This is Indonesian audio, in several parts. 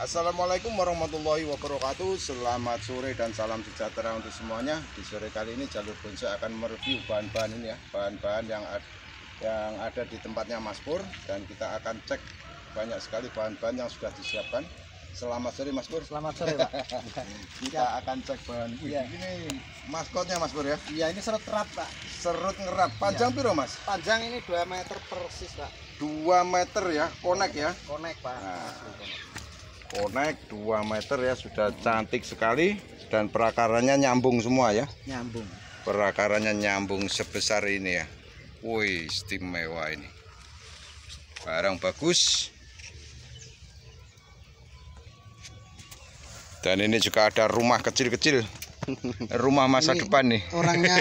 Assalamualaikum warahmatullahi wabarakatuh Selamat sore dan salam sejahtera untuk semuanya Di sore kali ini Jalur bonsai akan mereview bahan-bahan ini ya Bahan-bahan yang, yang ada di tempatnya Mas Pur Dan kita akan cek banyak sekali bahan-bahan yang sudah disiapkan Selamat sore Mas Pur Selamat sore Pak Kita ya. akan cek bahan ya. Ini maskotnya Mas Pur ya Iya ini serut erat Pak Serut ngerat Panjang ya. piro Mas? Panjang ini 2 meter persis Pak 2 meter ya, konek ya? Konek Pak nah konek 2 meter ya sudah cantik sekali dan perakarannya nyambung semua ya nyambung perakarannya nyambung sebesar ini ya wih istimewa ini barang bagus dan ini juga ada rumah kecil-kecil rumah masa ini depan nih orangnya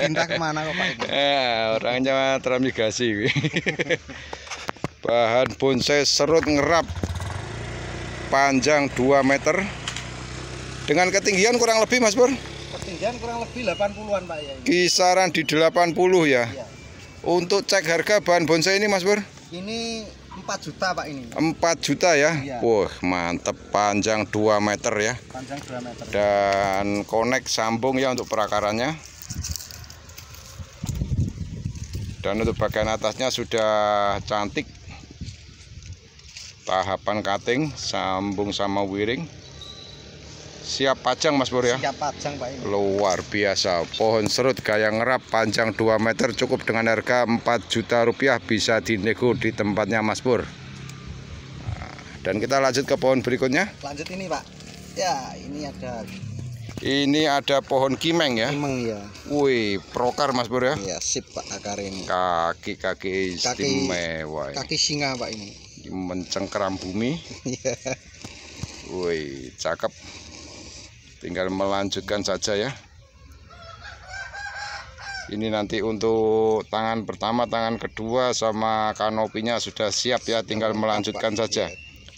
pindah kemana kok Pak eh, orangnya transmigrasi bahan bonsai serut ngerap panjang 2 meter dengan ketinggian kurang lebih Mas Pur? Ketinggian kurang lebih 80-an Pak ya. Ini. Kisaran di 80 ya. ya. Untuk cek harga bahan bonsai ini Mas Pur? Ini 4 juta Pak ini. 4 juta ya. ya. Wah, mantep panjang 2 meter ya. Panjang 2 meter. Dan konek sambung ya untuk perakarannya. Dan untuk bagian atasnya sudah cantik tahapan cutting sambung sama wiring siap pajang Mas bur ya siap pajang Pak ini. luar biasa pohon serut gaya ngerap panjang 2 meter cukup dengan harga 4 juta rupiah bisa dinego di tempatnya Mas bur. Nah, dan kita lanjut ke pohon berikutnya lanjut ini Pak ya ini ada ini ada pohon kimeng ya. Kimeng ya. Wih, prokar Mas Bur ya. Iya, sip Pak akar ini. Kaki-kaki istimewa. Kaki, kaki singa Pak ini mencengkeram bumi iya. woi cakep tinggal melanjutkan saja ya ini nanti untuk tangan pertama tangan kedua sama kanopinya sudah siap ya tinggal melanjutkan saja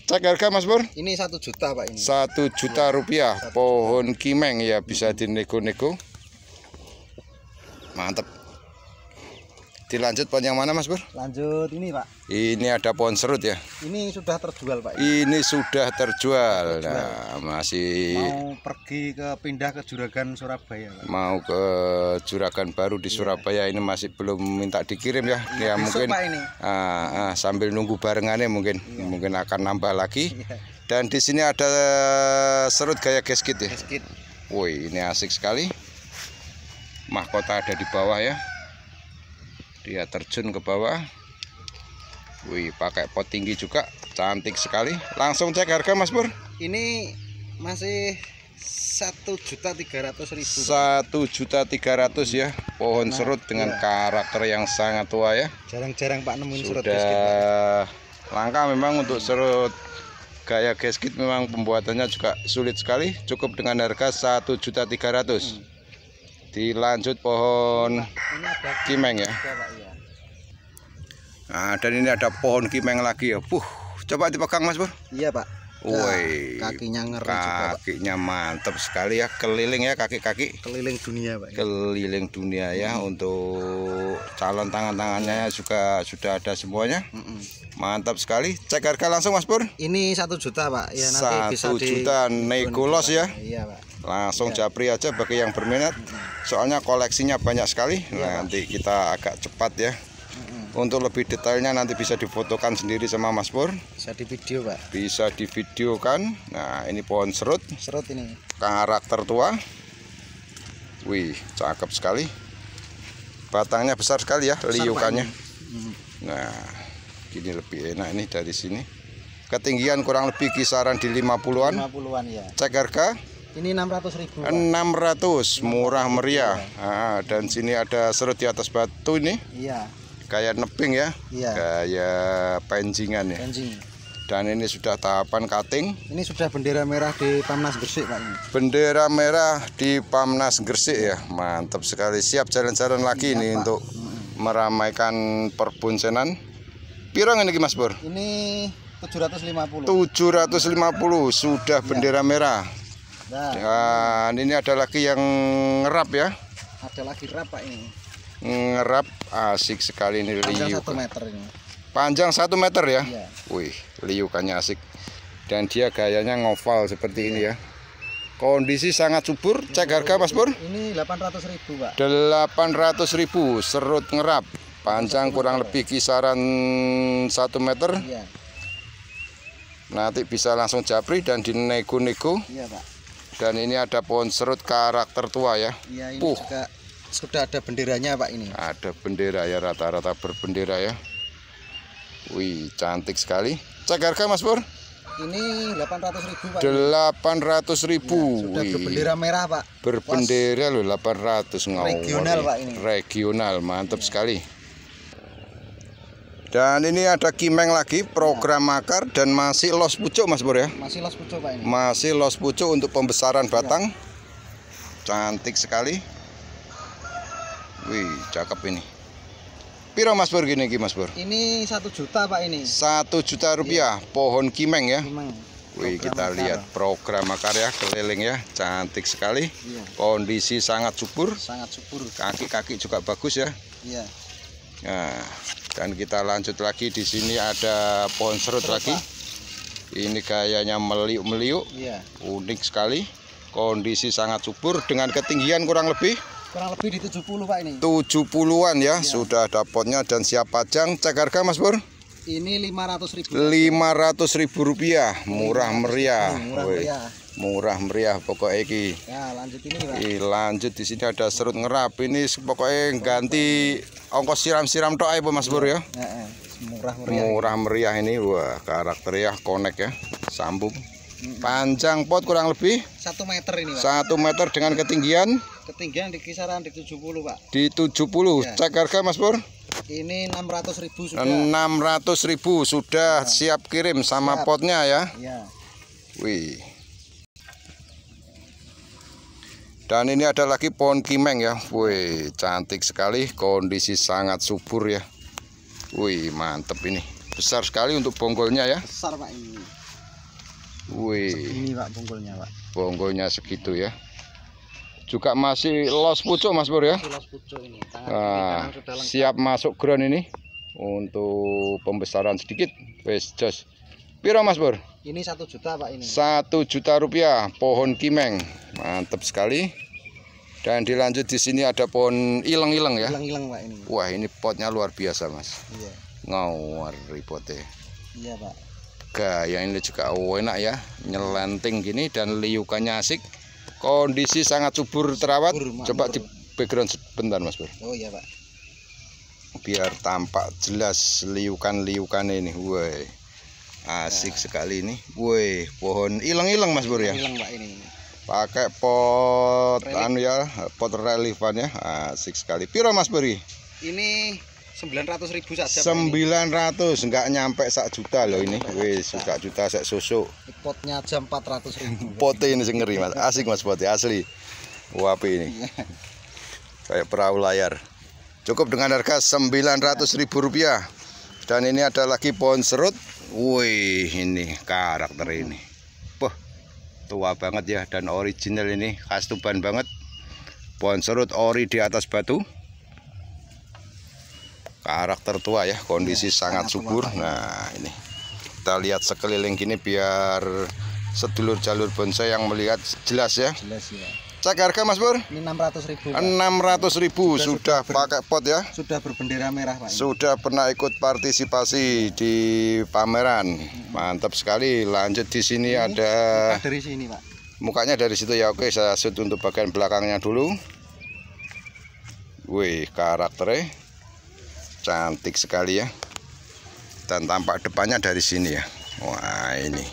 cek harga mas Bur ini satu juta pak ini satu juta rupiah pohon kimeng ya bisa dinego-nego mantap Dilanjut pohon yang mana Mas Bur? Lanjut ini Pak. Ini ada pohon serut ya? Ini sudah terjual Pak. Ini sudah terjual. terjual. Nah, masih mau pergi ke pindah ke Juragan Surabaya Pak. Mau ke Juragan baru di iya. Surabaya ini masih belum minta dikirim ya. Iya, ya, ya mungkin Pak, ini. Ah, ah, sambil nunggu barengannya mungkin iya. mungkin akan nambah lagi. Dan di sini ada eh, serut gaya geskit ya. Geskit. Woi, ini asik sekali. Mahkota ada di bawah ya dia terjun ke bawah wih pakai pot tinggi juga cantik sekali langsung cek harga mas pur ini masih satu juta tiga ratus ribu satu juta tiga ratus ya pohon nah, serut dengan iya. karakter yang sangat tua ya jarang-jarang pak nemuin sudah serut sudah langka memang untuk serut gaya gasket memang pembuatannya juga sulit sekali cukup dengan harga satu juta tiga ratus hmm dilanjut pohon kimeng ya nah dan ini ada pohon kimeng lagi ya Puh, coba dipegang mas bu iya pak Woi, nah, kakinya ngeri kakinya juga, mantep sekali ya keliling ya kaki-kaki keliling dunia Pak keliling dunia ya mm -hmm. untuk calon tangan-tangannya iya. juga sudah ada semuanya mm -hmm. mantap sekali cek harga langsung Mas Pur ini satu juta Pak ya nanti satu bisa juta di... negolos ya iya Pak langsung japri aja bagi yang berminat soalnya koleksinya banyak sekali nah, iya. nanti kita agak cepat ya untuk lebih detailnya nanti bisa difotokan sendiri sama Mas Pur. Bisa di video, Pak. Bisa di video kan. Nah, ini pohon serut. Serut ini. Karakter tua. Wih, cakep sekali. Batangnya besar sekali ya, besar liukannya. Nah, gini lebih enak ini dari sini. Ketinggian kurang lebih kisaran di 50-an. 50-an ya. Cek harga ini 600 ribu. Pak. 600, murah meriah. Ah, dan sini ada serut di atas batu ini. Iya. Kayak neping ya. Iya. Kayak penjingan ya. Penjing. Dan ini sudah tahapan cutting. Ini sudah bendera merah di Pamnas Gresik, Pak Bendera merah di Pamnas Gresik ya. Mantap sekali. Siap jalan-jalan lagi ini untuk meramaikan perbunsenan. Pirang ini Mas Bur? Ini 750. 750 sudah iya. bendera ya. merah. Nah, Dan ini ada lagi yang ngerap ya. Ada lagi rap Pak ini. Ngerap asik sekali ini Panjang liuk. Panjang 1 meter ini. Panjang 1 meter ya. Iya. Wih, liukannya asik. Dan dia gayanya ngoval seperti iya. ini ya. Kondisi sangat subur. Cek harga Mas Pur? Ini 800.000, Pak. 800.000 serut ngerap. Panjang kurang lebih kisaran 1 meter. Iya. Nanti bisa langsung japri dan dinego-nego. Iya, Pak. Dan ini ada pohon serut karakter tua ya. Iya, ini Puh. juga sudah ada benderanya Pak ini. Ada bendera ya rata-rata berbendera ya. Wih, cantik sekali. Cek harga Mas Pur. Ini 800 ribu Pak. 800 ribu. Ya, sudah Wih. berbendera merah Pak. Berbendera loh 800 ngawur. Regional Pak ini. Regional, mantap ya. sekali. Dan ini ada Kimeng lagi, program iya. makar dan masih los pucuk Mas Bur ya. Masih los pucuk Pak ini. Masih los pucuk untuk pembesaran ya. batang. Cantik sekali. Wih, cakep ini. Piro Mas Bur gini, Mas Bur? Ini satu juta Pak ini. Satu juta iya. rupiah iya. pohon Kimeng ya. Kimeng. Wih, kita makar. lihat program makar ya keliling ya, cantik sekali. Iya. Kondisi sangat subur. Sangat subur. Kaki-kaki juga bagus ya. Iya. Nah, dan kita lanjut lagi di sini ada pohon serut Terus, lagi ini kayaknya meliuk-meliuk Yeah. unik sekali kondisi sangat subur dengan ketinggian kurang lebih kurang lebih di 70 Pak ini 70-an ya, yeah. sudah potnya dan siap pajang cek harga Mas bur. ini 500 ribu 500 ribu rupiah iya. murah meriah iya, murah meriah murah meriah pokoknya iki. Ya, lanjut ini, Pak. lanjut di sini ada serut ngerap. Ini pokoknya ganti ongkos siram-siram toh ibu Mas Bur ya. Murah meriah. Murah meriah ini wah karakternya konek ya, sambung. Panjang pot kurang lebih satu meter ini, Pak. Satu meter dengan ketinggian ketinggian di kisaran di 70, Pak. Di 70. Ya. Cek harga Mas Bur. Ini 600 ribu sudah. 600 ribu sudah ya. siap kirim sama siap. potnya ya. Iya. Wih. Dan ini ada lagi pohon kimeng ya. Wih, cantik sekali. Kondisi sangat subur ya. Wih, mantep ini. Besar sekali untuk bonggolnya ya. Besar Pak ini. Wih. Ini Pak bonggolnya Pak. Bonggolnya segitu ya. Juga masih los pucuk Mas bur ya. Los pucuk ini. nah, siap masuk ground ini untuk pembesaran sedikit. Wes just, Piro Mas bur. Ini satu juta pak ini. Satu juta rupiah pohon kimeng, mantap sekali. Dan dilanjut di sini ada pohon ileng-ileng ya. Ileng-ileng pak ini. Wah ini potnya luar biasa mas. Iya. Ngawar potnya. Iya pak. Gaya ini juga oh, enak ya, nyelenting gini dan liukannya asik. Kondisi sangat subur terawat. Subur, Coba di background sebentar mas bro Oh iya pak. Biar tampak jelas liukan-liukan ini. Woi. Asik ya. sekali ini. Woi, pohon hilang-hilang Mas Bur ya. Hilang Pak ini. Pakai pot Relief. anu ya, pot ya. Asik sekali. Piro Mas Bur? Ini 900.000 saja. 900 enggak nyampe sak juta loh ini. Wis sak juta sak susuk. Potnya aja 400.000. pot ini sing ngeri Mas. Asik Mas Pot ya, asli. Wapi ini. Iya. Kayak perahu layar. Cukup dengan harga 900.000 rupiah. Dan ini ada lagi pohon serut Wih, ini karakter ini. Wah, tua banget ya dan original ini, khas Tuban banget. Pohon serut ori di atas batu. Karakter tua ya, kondisi ya, sangat, sangat subur. Nah, ini. Kita lihat sekeliling gini biar sedulur jalur bonsai yang melihat jelas ya. Jelas ya. Cek harga Mas Pur? Ini 600 ribu. Pak. 600 ribu sudah, sudah, sudah pakai pot ya? Sudah berbendera merah Pak. Sudah pernah ikut partisipasi di pameran. Hmm. Mantap sekali. Lanjut di sini ini ada dari sini Pak. Mukanya dari situ ya. Oke, saya shoot untuk bagian belakangnya dulu. Wih, karakternya eh. cantik sekali ya. Dan tampak depannya dari sini ya. Wah, ini.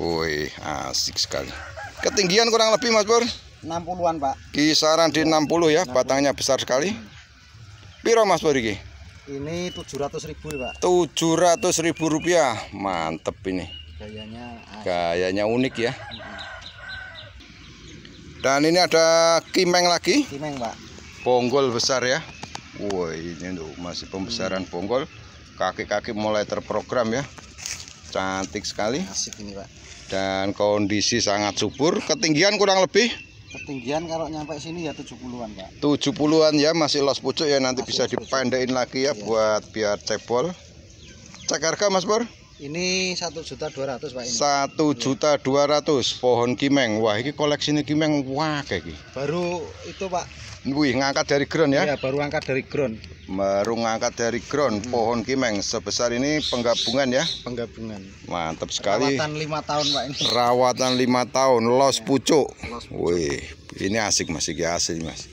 Wih, asik sekali. Ketinggian kurang lebih Mas Pur? 60-an Pak. Kisaran di 60 ya, 60. batangnya besar sekali. Piro Mas Pur ini? Ini 700 ribu Pak. 700 ribu rupiah, mantep ini. Gayanya gayanya unik ya. Dan ini ada kimeng lagi. Kimeng Pak. Bonggol besar ya. Woi ini tuh masih pembesaran bonggol. Kaki-kaki mulai terprogram ya. Cantik sekali. Asik ini Pak dan kondisi sangat subur ketinggian kurang lebih ketinggian kalau nyampe sini ya 70-an Pak 70-an ya masih los pucuk ya nanti masih bisa dipendekin lagi ya iya. buat biar cepol cek harga Mas Pur ini satu juta dua ratus pak ini satu juta dua ratus pohon kimeng wah ini koleksinya kimeng wah kayak gini baru itu pak Wih, ngangkat dari ground ya? Iya, baru ngangkat dari ground. Baru ngangkat dari ground. Hmm. Pohon kimeng sebesar ini penggabungan ya? Penggabungan. Mantap sekali. Rawatan lima tahun pak ini. Rawatan lima tahun, los ya. pucuk. Wih, ini asik masih ini asik mas.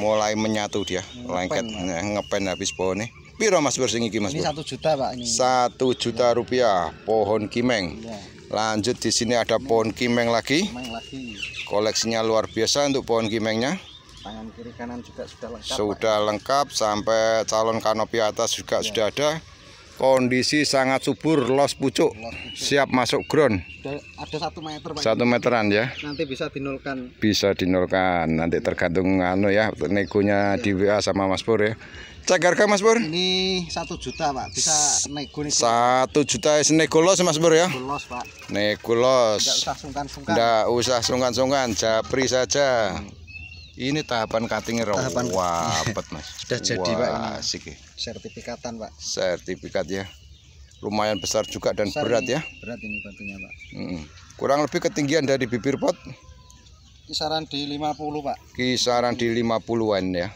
Mulai menyatu dia, lengket, ngepen, eh, ngepen habis pohon nih. Piro mas bersing iki mas? Ini satu juta pak ini. Satu juta iya. rupiah pohon kimeng. Ya. Lanjut di sini ada pohon kimeng lagi. kimeng lagi. Koleksinya luar biasa untuk pohon kimengnya tangan kiri kanan juga sudah lengkap ya? sudah Pak. lengkap sampai calon kanopi atas juga ya. sudah ada kondisi sangat subur los pucuk, los siap masuk ground sudah ada satu meter Pak. Ya? satu meteran ya nanti bisa dinolkan bisa dinolkan nanti tergantung anu ya negonya ya. di WA sama Mas Pur ya cek harga Mas Pur ini satu juta Pak bisa nego nih satu juta nego los Mas Pur ya nego los Pak nego los usah sungkan-sungkan Tidak usah sungkan-sungkan japri saja hmm. Ini tahapan cuttingnya rawa, Tahapan Wah, mas. Sudah jadi Wah, pak Asik ya. Sertifikatan pak. Sertifikat ya. Lumayan besar juga dan besar berat ini, ya. Berat ini batunya pak. Hmm. Kurang lebih ketinggian dari bibir pot. Kisaran di 50 pak. Kisaran di 50-an ya.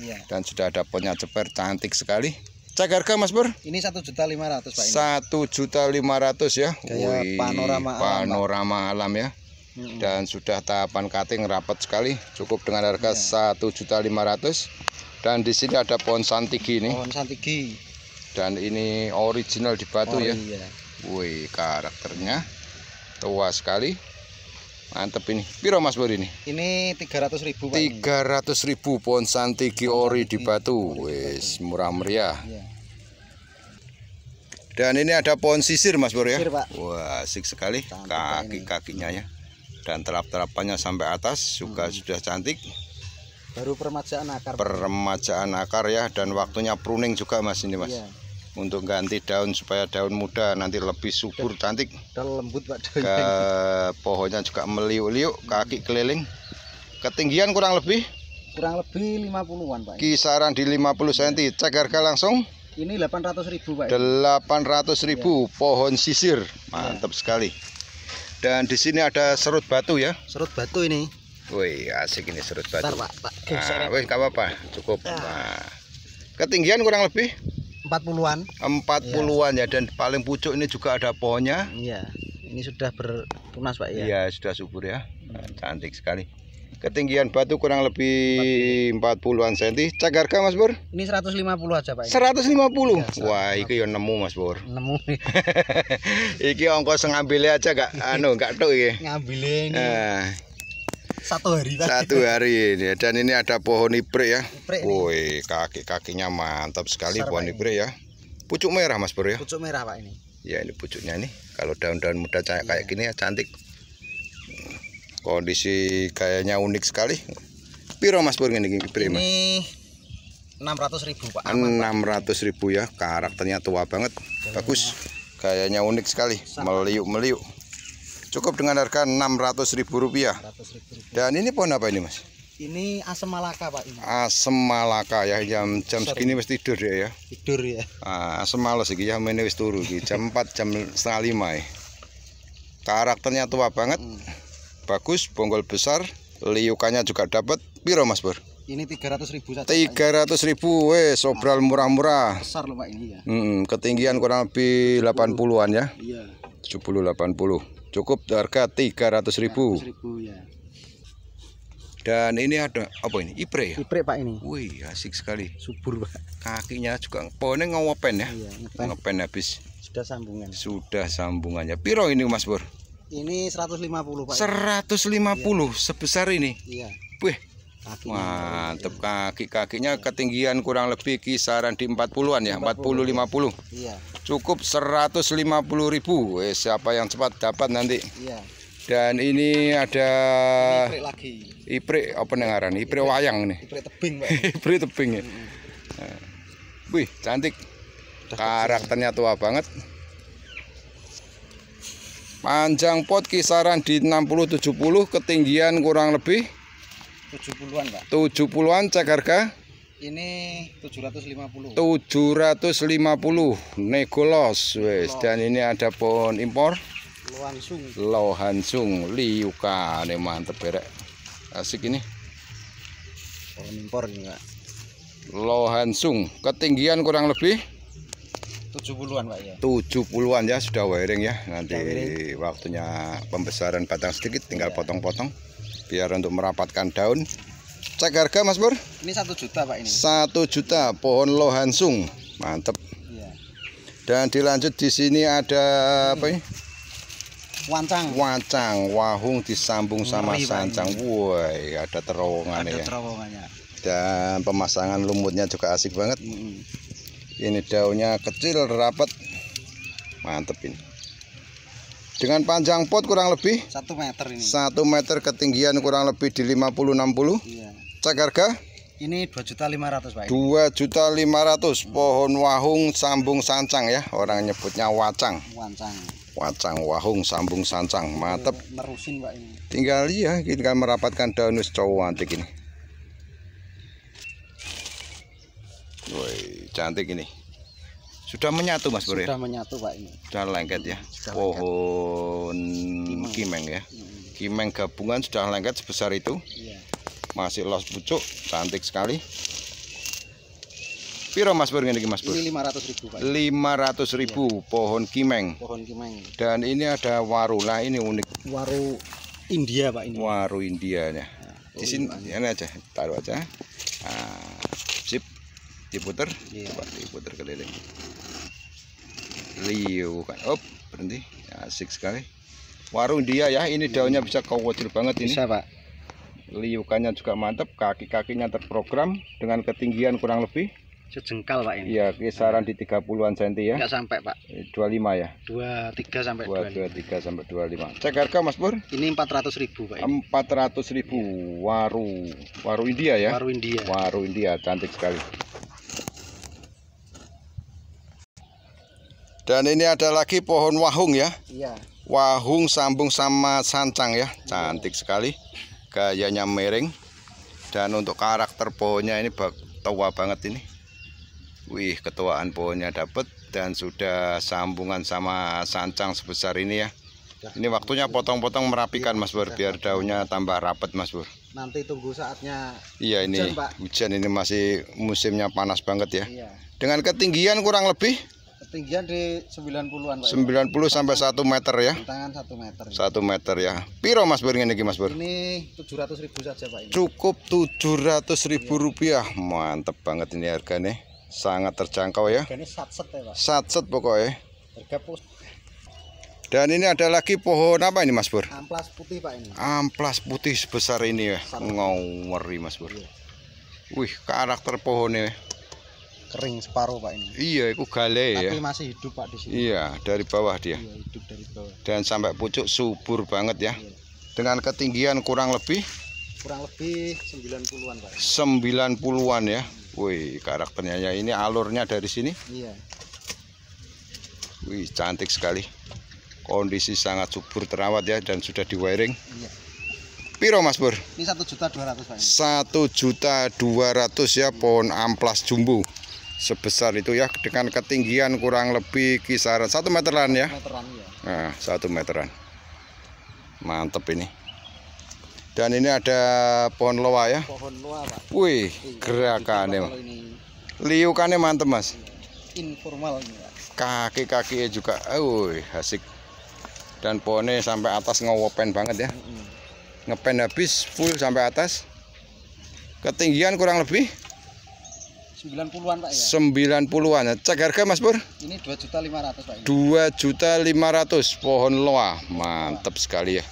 Iya. Dan sudah ada potnya ceper cantik sekali. Cek harga Mas Bur? Ini satu juta lima ratus Pak. Satu juta lima ratus ya. Kayak Wih, panorama Panorama alam, alam ya dan sudah tahapan cutting rapat sekali cukup dengan harga iya. satu juta lima ratus dan di sini ada pohon santigi ini pohon santigi dan ini original di batu oh, ya iya. wih karakternya tua sekali mantep ini piro mas Bori ini ini tiga ratus ribu tiga ratus ribu pohon santigi ori di batu wih murah meriah iya. Dan ini ada pohon sisir Mas Bor ya. Sisir, Pak. Wah, asik sekali kaki-kakinya ya dan terap-terapannya sampai atas juga hmm. sudah cantik baru permajaan akar permajaan akar ya dan waktunya pruning juga mas ini mas iya. untuk ganti daun supaya daun muda nanti lebih subur cantik dan lembut pak Ke, pohonnya juga meliuk-liuk kaki hmm. keliling ketinggian kurang lebih kurang lebih 50-an pak kisaran di 50 cm iya. cek harga langsung ini 800 ribu pak 800 ribu iya. pohon sisir mantap iya. sekali dan di sini ada serut batu ya. Serut batu ini. Wih, asik ini serut batu. Bentar, Pak, Pak. Nah, ya. woy, apa-apa, cukup. Ya. Nah. Ketinggian kurang lebih 40-an. 40-an ya. ya dan paling pucuk ini juga ada pohonnya. Iya. Ini sudah bertunas, Pak ya. Iya, sudah subur ya. Nah, cantik sekali. Ketinggian batu kurang lebih 40-an senti. Cek harga Mas Bur? Ini 150 aja Pak. Seratus 150. Ya, Wah, iki yo nemu Mas Bur. Nemu. iki ongkos ngambilnya aja gak anu gak tahu ya Ngambilnya ini. Nah. Satu hari tadi. Satu hari ini. Dan ini ada pohon ibrik ya. Woi, kaki-kakinya mantap sekali Besar, pohon ibrik ya. Pucuk merah Mas Bur ya. Pucuk merah Pak ini. Ya ini pucuknya nih. Kalau daun-daun muda kayak ya. gini ya cantik kondisi kayaknya unik sekali piro mas pur ini prima ini 600 ribu pak 600 ribu ya karakternya tua banget Jalan iya. bagus kayaknya unik sekali meliuk-meliuk cukup dengan harga 600 ribu rupiah. dan ini pohon apa ini mas ini asem malaka pak ini. asem malaka ya jam jam Sorry. segini mesti tidur ya ya tidur ya ah, asem males ini ya menewis turu jam 4 jam setengah lima ya karakternya tua banget hmm bagus, bonggol besar, liukannya juga dapat. Piro Mas Pur? Ini 300 ribu saja. 300 ribu, weh, sobral murah-murah. Besar loh Pak ini ya. Hmm, ketinggian kurang lebih 80-an ya. Iya. 70 80. Cukup harga 300 ribu. 300 ribu ya. Dan ini ada apa ini? Ipre ya? Ipre Pak ini. Wih, asik sekali. Subur Pak. Kakinya juga pohonnya ngopen ya. Iya, ngepen. habis. Sudah sambungan. Sudah sambungannya. Piro ini Mas Bur? Ini 150 Pak. 150 iya. sebesar ini. Iya. Wih. Kakinya Mantap iya. kaki kakinya iya. ketinggian kurang lebih kisaran di 40-an ya, 40, 40 50. Iya. Cukup 150.000. Eh siapa yang cepat dapat nanti. Iya. Dan ini ada ini iprik lagi. Iprik apa dengaran? Iprik, iprik wayang nih. Iprik tebing, Pak. iprik tebing ya. Mm -hmm. Wih, cantik. Karakternya tua banget. Panjang pot kisaran di 60-70 ketinggian kurang lebih 70-an, Pak. 70-an cek harga. Ini 750. 750 negolos wes dan ini ada pohon impor Lohansung. Lohansung liuka ini mantep berek. Asik ini. Pohon impor juga. Lohansung ketinggian kurang lebih 70-an Pak ya. 70 ya sudah wiring ya. Nanti wiring. waktunya pembesaran batang sedikit tinggal iya. potong-potong ya. biar untuk merapatkan daun. Cek harga Mas bur Ini 1 juta Pak ini. 1 juta pohon lohansung. Mantep. Ya. Dan dilanjut di sini ada hmm. apa ini? Wancang. Wancang, wahung disambung sama Ngeri, sancang. Woi, ada terowongan ada ya. terowongannya. Dan pemasangan lumutnya juga asik banget. Hmm ini daunnya kecil rapat mantep ini dengan panjang pot kurang lebih satu meter ini satu meter ketinggian kurang lebih di 50-60 iya. cek harga ini dua juta lima ratus pak dua juta lima ratus pohon wahung sambung sancang ya orang nyebutnya wacang wacang wacang wahung sambung sancang mantep iya, merusin pak ini tinggal ya tinggal merapatkan daun cowok antik ini cantik ini sudah menyatu mas Bro ya? sudah menyatu pak ini sudah lengket ya sudah pohon lengket. kimeng. ya hmm. kimeng gabungan sudah lengket sebesar itu iya. masih los pucuk cantik sekali Piro Mas bro ini Mas bro Ini 500 ribu Pak. 500 ribu iya. pohon kimeng. Pohon kimeng. Dan ini ada waru lah ini unik. Waru India Pak ini. Waru India ya. Nah, di sini ini aja, taruh aja. Nah, diputer yeah. coba diputer keliling liu kan op berhenti ya, asik sekali warung dia ya ini iya. daunnya bisa kau kocil banget ini bisa pak liukannya juga mantap kaki-kakinya terprogram dengan ketinggian kurang lebih sejengkal pak ini iya kisaran di 30an cm ya enggak sampai pak 25 ya 23 sampai 25 23 sampai 25 cek harga mas Pur ini 400 ribu pak ini. 400 ribu waru waru India ya waru India waru India cantik sekali Dan ini ada lagi pohon wahung ya. Iya. Wahung sambung sama sancang ya. Cantik sekali. Gayanya miring. Dan untuk karakter pohonnya ini tua banget ini. Wih, ketuaan pohonnya dapet dan sudah sambungan sama sancang sebesar ini ya. Ini waktunya potong-potong merapikan iya, Mas Bur biar daunnya tambah rapat Mas Bur. Nanti tunggu saatnya Iya ini hujan, Pak. hujan ini masih musimnya panas banget ya. Iya. Dengan ketinggian kurang lebih Ketinggian di 90-an Pak. 90 sampai 1 meter ya. Tangan 1 meter. 1 ya. meter ya. Piro Mas Bur ini Mas Bur? Ini 700.000 saja Pak ini. Cukup 700.000 rupiah. Mantep banget ini harganya. Sangat terjangkau ya. Harganya satset ya Pak. Satset pokoknya. Harga pos. Dan ini ada lagi pohon apa ini Mas Bur? Amplas putih Pak ini. Amplas putih sebesar ini ya. Ngaweri Mas Bur. Iya. Wih, karakter pohonnya kering separuh pak ini iya itu gale tapi ya tapi masih hidup pak di sini iya dari bawah dia iya hidup dari bawah dan sampai pucuk subur banget ya iya. dengan ketinggian kurang lebih kurang lebih 90-an pak Sembilan puluhan ya wih karakternya ya ini alurnya dari sini iya wih cantik sekali kondisi sangat subur terawat ya dan sudah di wiring iya Piro Mas Bur? Ini satu juta dua ratus Pak. Satu juta dua ratus ya pohon amplas jumbo sebesar itu ya dengan ketinggian kurang lebih kisaran satu meteran ya meteran, ya. Nah, meteran mantep ini dan ini ada pohon loa ya pohon loa pak wih iya, gerakannya liukannya mantep mas iya, informal kaki kaki juga wih asik dan pohonnya sampai atas ngewopen banget ya ngepen habis full sampai atas ketinggian kurang lebih 90-an Pak ya. 90-an. Cek harga Mas Pur? Ini 2.500 Pak. 2.500 pohon loa. Mantap sekali ya.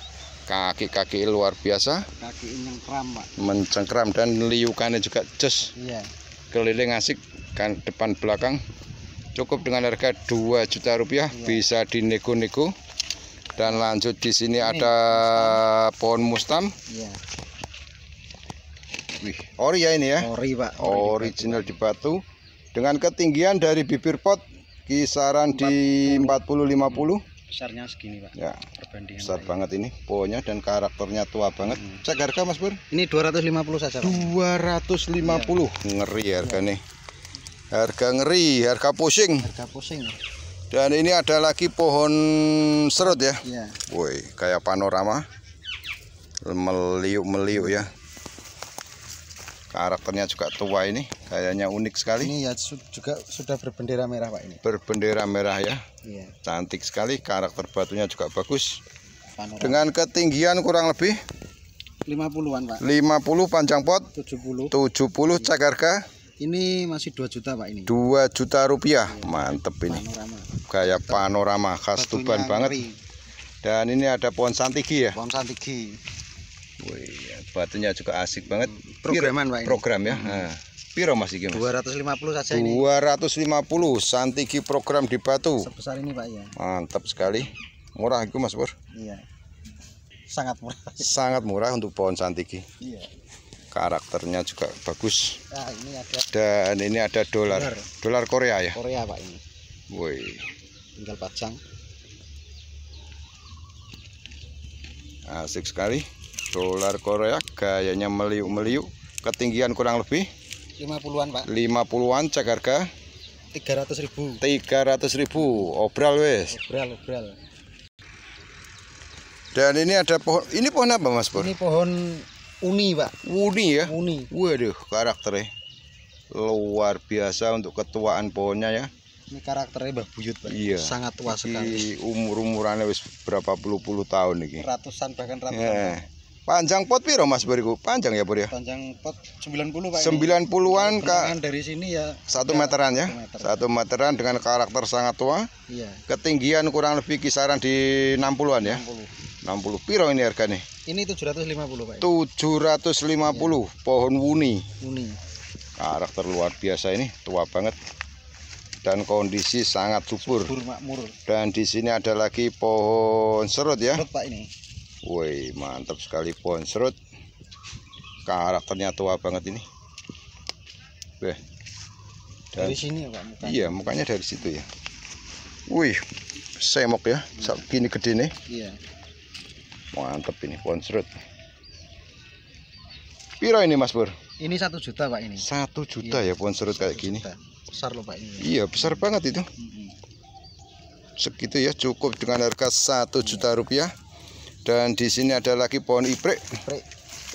Kaki-kaki luar biasa. Kaki mencengkram Pak. Mencengkram dan liukannya juga jos. Iya. Keliling asik kan depan belakang. Cukup dengan harga 2 juta rupiah iya. bisa dinego-nego. Dan lanjut di sini Ini, ada mustam. pohon mustam. Iya. Wih, ori ya ini ya. Ori, Pak. Ori Original di batu. Dengan ketinggian dari bibir pot kisaran 40. di 40 50. Besarnya segini, Pak. Ya. Perbandingan besar banget ini pohonnya dan karakternya tua banget. Hmm. Cek harga, Mas Bur. Ini 250 saja, Pak. 250. Ya. Ngeri iya. harga ya. nih. Harga ngeri, harga pusing. Harga pusing. Dan ini ada lagi pohon serut ya. Iya. Woi, kayak panorama. Meliuk-meliuk ya karakternya juga tua ini kayaknya unik sekali ini ya juga sudah berbendera merah pak ini berbendera merah ya iya. cantik sekali karakter batunya juga bagus Panorama. dengan ketinggian kurang lebih 50-an pak 50 panjang pot 70 70 iya. cek harga ini masih 2 juta pak ini 2 juta rupiah iya. mantep ini panorama. Kayak panorama khas Tuban banget dan ini ada pohon santigi ya pohon santigi Wih batunya juga asik banget hmm, programan Pak ini. program ya hmm. Ah. Piro Mas iki Mas? 250 saja ini. 250 santigi program di Batu. Sebesar ini Pak ya. Mantap sekali. Murah itu Mas Pur. Iya. Sangat murah. Sangat murah untuk pohon santigi. Iya. Karakternya juga bagus. Nah, ini ada dan ini ada dolar. Dolar Korea ya. Korea Pak ini. Woi. Tinggal pacang. Asik sekali. Dolar Korea kayaknya meliuk-meliuk ketinggian kurang lebih 50-an Pak 50-an cek harga ratus ribu ratus ribu obral wes obral obral dan ini ada pohon ini pohon apa Mas Pur? ini pohon uni Pak uni ya? uni waduh karakternya luar biasa untuk ketuaan pohonnya ya ini karakternya Mbah Buyut Pak. Iya. Sangat tua sekali. Umur-umurannya wis berapa puluh-puluh tahun ini Ratusan bahkan ratusan. Yeah. Panjang pot piro Mas Buriku? Panjang ya Bur ya? Panjang pot 90 Pak. 90-an iya, kak. dari sini ya. Satu ya, meteran ya. Satu meteran. meteran dengan karakter sangat tua. Iya. Ketinggian kurang lebih kisaran di 60-an ya. 60. 60 piro ini harganya? Ini 750 Pak. 750 puluh iya. pohon wuni. Wuni. Karakter luar biasa ini, tua banget. Dan kondisi sangat subur. Subur makmur. Dan di sini ada lagi pohon serut ya. Serut Pak ini woi mantap sekali pohon serut karakternya tua banget ini Beh. Dan, dari sini ya pak iya mukanya dari situ ya wih semok ya gini gede nih iya mantap ini pohon serut Piro ini Mas Bur? Ini satu juta Pak ini. Satu juta iya, ya pohon serut kayak gini. Besar loh Pak ini. Ya. Iya besar banget itu. Segitu ya cukup dengan harga satu juta rupiah. Dan di sini ada lagi pohon iprek. Iprek.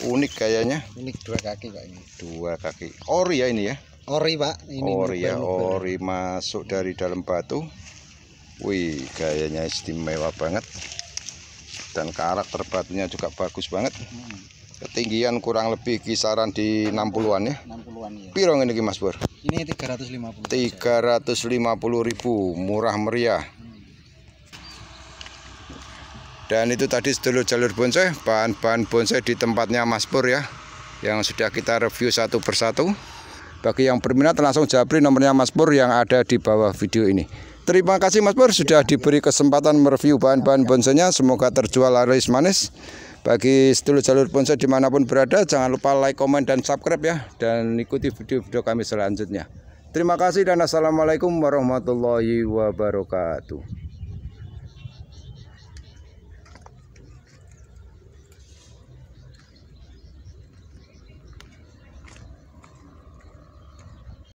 Unik kayaknya. Unik dua kaki pak ini. Dua kaki. Ori ya ini ya. Ori pak. Ini ori ya. Ori masuk dari dalam batu. Wih, gayanya istimewa banget. Dan karakter batunya juga bagus banget. Hmm. Ketinggian kurang lebih kisaran di 60-an ya. 60-an ya. Pirong ini Mas Bur? Ini 350. puluh ribu, murah meriah. Dan itu tadi sedulur jalur bonsai, bahan-bahan bonsai di tempatnya Mas Pur ya, yang sudah kita review satu persatu. Bagi yang berminat langsung jabri nomornya Mas Pur yang ada di bawah video ini. Terima kasih Mas Pur sudah diberi kesempatan mereview bahan-bahan bonsainya. Semoga terjual laris manis. Bagi sedulur jalur bonsai dimanapun berada, jangan lupa like, komen, dan subscribe ya. Dan ikuti video-video kami selanjutnya. Terima kasih dan Assalamualaikum warahmatullahi wabarakatuh.